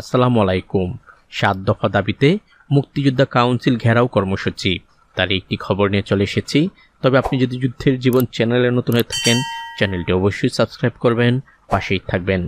আসসালামু আলাইকুম সাত দফা দাবিতে মুক্তিযোদ্ধা কাউন্সিল ঘেরাও কর্মসূচি তার একটি খবর নিয়ে চলে এসেছি তবে আপনি যদি যুদ্ধের জীবন চ্যানেলে নতুন হয়ে থাকেন চ্যানেলটি অবশ্যই সাবস্ক্রাইব করবেন পাশেই থাকবেন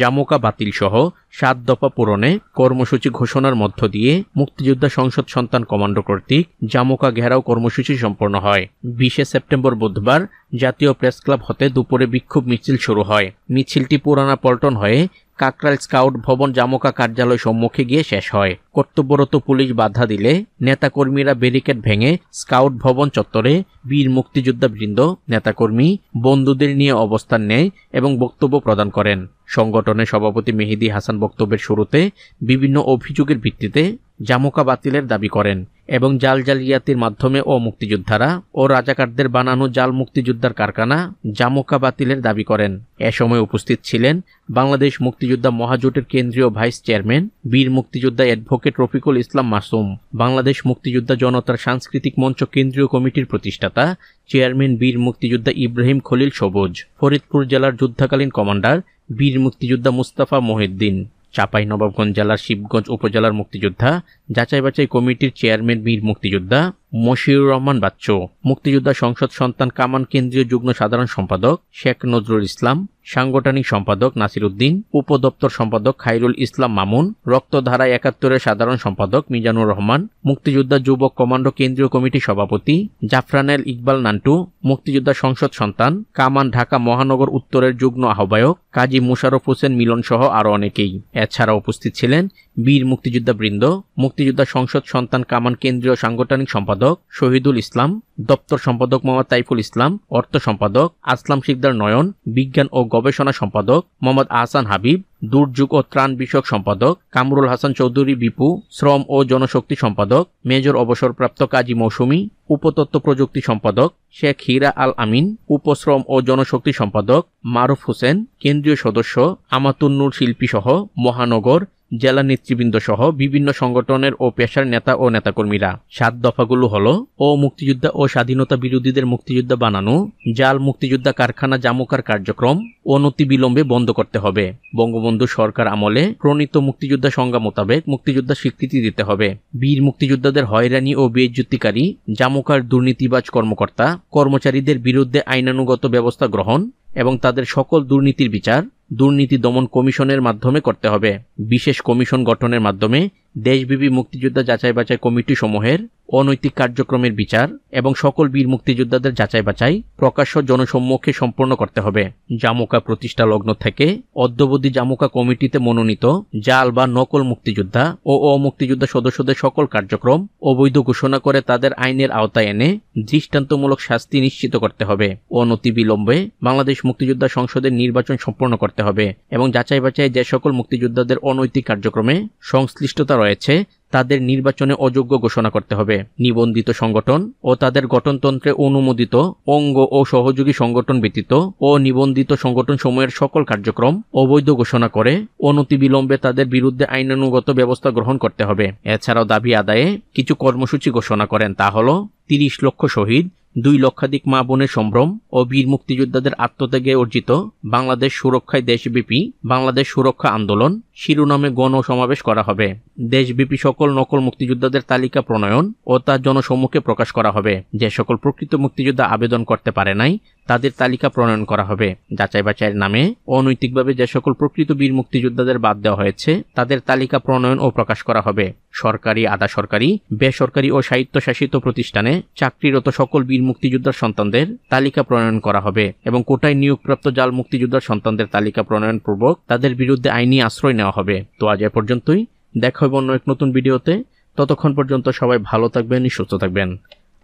জামোকা বাতিল সহ সাত দফা পূরণে কর্মসূচি ঘোষণার মধ্য দিয়ে মুক্তিযোদ্ধা সংসদ সন্তান কমান্ডো কর্তৃক জামোকা ঘেরাও কর্মসূচি সম্পন্ন হয় বিশে সেপ্টেম্বর বুধবার জাতীয় প্রেস ক্লাব হতে দুপুরে বিক্ষোভ মিছিল শুরু হয় মিছিলটি পুরানা পল্টন হয়ে কাকরাল স্কাউট ভবন জামকা কার্যালয় সম্মুখে গিয়ে শেষ হয় কর্তব্যরত পুলিশ বাধা দিলে নেতাকর্মীরা ব্যারিকেড ভেঙে স্কাউট ভবন চত্বরে বীর মুক্তিযোদ্ধা বৃন্দ নেতাকর্মী বন্ধুদের নিয়ে অবস্থান নেয় এবং বক্তব্য প্রদান করেন সংগঠনের সভাপতি মেহেদি হাসান বক্তব্যের শুরুতে বিভিন্ন অভিযোগের ভিত্তিতে জামকা বাতিলের দাবি করেন এবং জাল জালিয়াতির মাধ্যমে ও মুক্তিযোদ্ধারা ও রাজাকারদের বানানো জাল মুক্তিযোদ্ধার কারখানা জামোকা বাতিলের দাবি করেন এ সময় উপস্থিত ছিলেন বাংলাদেশ মুক্তিযোদ্ধা মহাজোটের কেন্দ্রীয় ভাইস চেয়ারম্যান বীর মুক্তিযোদ্ধা অ্যাডভোকেট রফিকুল ইসলাম মাসুম বাংলাদেশ মুক্তিযোদ্ধা জনতার সাংস্কৃতিক মঞ্চ কেন্দ্রীয় কমিটির প্রতিষ্ঠাতা চেয়ারম্যান বীর মুক্তিযোদ্ধা ইব্রাহিম খলিল সবুজ ফরিদপুর জেলার যুদ্ধাকালীন কমান্ডার বীর মুক্তিযোদ্ধা মুস্তাফা মহিউদ্দিন চাপাই নবাবগঞ্জ জেলার শিবগঞ্জ উপজেলার মুক্তিযোদ্ধা যাচাই বাছাই কমিটির চেয়ারম্যান বীর মুক্তিযোদ্ধা মশিউর রহমান বাচ্চু মুক্তিযোদ্ধা সংসদ সন্তান কামান কেন্দ্রীয় যুগ্ম সাধারণ সম্পাদক শেখ নজরুল ইসলাম সাংগঠনিক সম্পাদক নাসির উদ্দিন উপদপ্তর সম্পাদক খাইরুল ইসলাম মামুন রক্তধারা একাত্তরের সাধারণ সম্পাদক মিজানুর রহমান মুক্তিযোদ্ধা যুবক কমান্ডো কেন্দ্রীয় কমিটি সভাপতি জাফরানেল ইকবাল নান্টু মুক্তিযোদ্ধা সংসদ সন্তান কামান ঢাকা মহানগর উত্তরের যুগ্ম আহ্বায়ক কাজী মুশারফ হোসেন মিলন সহ আরও অনেকেই এছাড়া উপস্থিত ছিলেন বীর মুক্তিযোদ্ধা বৃন্দ মুক্তিযোদ্ধা সংসদ সন্তান কামান কেন্দ্রীয় সাংগঠনিক সম্পাদক সম্পাদক শহীদুল ইসলাম দপ্তর সম্পাদক মোহাম্মদ তাইফুল ইসলাম অর্থ সম্পাদক আসলাম শিকদার নয়ন বিজ্ঞান ও গবেষণা সম্পাদক মোহাম্মদ আহসান হাবিব দুর্যোগ ও ত্রাণ বিষয়ক সম্পাদক কামরুল হাসান চৌধুরী বিপু শ্রম ও জনশক্তি সম্পাদক মেজর অবসরপ্রাপ্ত কাজী মৌসুমী উপতত্ত্ব প্রযুক্তি সম্পাদক শেখ হিরা আল আমিন উপশ্রম ও জনশক্তি সম্পাদক মারুফ হোসেন কেন্দ্রীয় সদস্য আমাতুন্নুর শিল্পী সহ মহানগর জেলা নেতৃবৃন্দ সহ বিভিন্ন সংগঠনের ও পেশার নেতা ও নেতাকর্মীরা সাত দফাগুলো হল ও মুক্তিযোদ্ধা ও স্বাধীনতা বিরোধীদের মুক্তিযোদ্ধা বানানো জাল মুক্তিযোদ্ধা কারখানা জামুকার কার্যক্রম অনতি বিলম্বে বন্ধ করতে হবে বঙ্গবন্ধু সরকার আমলে প্রণীত মুক্তিযোদ্ধা সংজ্ঞা মোতাবেক মুক্তিযোদ্ধা স্বীকৃতি দিতে হবে বীর মুক্তিযোদ্ধাদের হয়রানি ও বেজ্যুতিকারী জামুকার দুর্নীতিবাজ কর্মকর্তা কর্মচারীদের বিরুদ্ধে আইনানুগত ব্যবস্থা গ্রহণ এবং তাদের সকল দুর্নীতির বিচার দুর্নীতি দমন কমিশনের মাধ্যমে করতে হবে বিশেষ কমিশন গঠনের মাধ্যমে দেশব্যাপী মুক্তিযোদ্ধা যাচাই বাছাই কমিটি সমূহের অনৈতিক কার্যক্রমের বিচার এবং সকল বীর মুক্তিযোদ্ধাদের যাচাই বাছাই প্রকাশ্য জনসম্মুখে সম্পন্ন করতে হবে জামুকা প্রতিষ্ঠা লগ্ন থেকে অদ্যবধি জামুকা কমিটিতে মনোনীত জাল বা নকল মুক্তিযোদ্ধা ও অমুক্তিযোদ্ধা সদস্যদের সকল কার্যক্রম অবৈধ ঘোষণা করে তাদের আইনের আওতায় এনে দৃষ্টান্তমূলক শাস্তি নিশ্চিত করতে হবে অনতিবিলম্বে বাংলাদেশ মুক্তিযোদ্ধা সংসদের নির্বাচন সম্পন্ন করতে হবে এবং যাচাই বাছাই যে সকল মুক্তিযোদ্ধাদের অনৈতিক কার্যক্রমে সংশ্লিষ্টতা রয়েছে রয়েছে তাদের নির্বাচনে অযোগ্য ঘোষণা করতে হবে নিবন্ধিত সংগঠন ও তাদের গঠনতন্ত্রে অনুমোদিত অঙ্গ ও সহযোগী সংগঠন ব্যতীত ও নিবন্ধিত সংগঠন সময়ের সকল কার্যক্রম অবৈধ ঘোষণা করে অনতিবিলম্বে তাদের বিরুদ্ধে আইনানুগত ব্যবস্থা গ্রহণ করতে হবে এছাড়াও দাবি আদায়ে কিছু কর্মসূচি ঘোষণা করেন তা হল তিরিশ লক্ষ শহীদ দুই লক্ষাধিক মা বোনের সম্ভ্রম ও বীর মুক্তিযোদ্ধাদের আত্মত্যাগে অর্জিত বাংলাদেশ সুরক্ষায় দেশব্যাপী বাংলাদেশ সুরক্ষা আন্দোলন শিরোনামে গণ সমাবেশ করা হবে দেশব্যাপী সকল নকল মুক্তিযোদ্ধাদের তালিকা প্রণয়ন ও তা জনসম্মুখে প্রকাশ করা হবে যে সকল প্রকৃত মুক্তিযোদ্ধা আবেদন করতে পারে নাই তাদের তালিকা প্রণয়ন করা হবে যাচাই বাছাইয়ের নামে অনৈতিকভাবে যে সকল প্রকৃত বীর মুক্তিযোদ্ধাদের বাদ দেওয়া হয়েছে তাদের তালিকা প্রণয়ন ও প্রকাশ করা হবে সরকারি আধা সরকারি বেসরকারি ও স্বায়ত্তশাসিত প্রতিষ্ঠানে চাকরিরত সকল বীর মুক্তিযোদ্ধার সন্তানদের তালিকা প্রণয়ন করা হবে এবং কোটায় নিয়োগপ্রাপ্ত জাল মুক্তিযোদ্ধার সন্তানদের তালিকা প্রণয়ন পূর্বক তাদের বিরুদ্ধে আইনি আশ্রয় নেওয়া হবে তো আজ এ পর্যন্তই দেখা হবে অন্য এক নতুন ভিডিওতে ততক্ষণ পর্যন্ত সবাই ভালো থাকবেন সুস্থ থাকবেন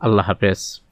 আল্লাহ হাফেজ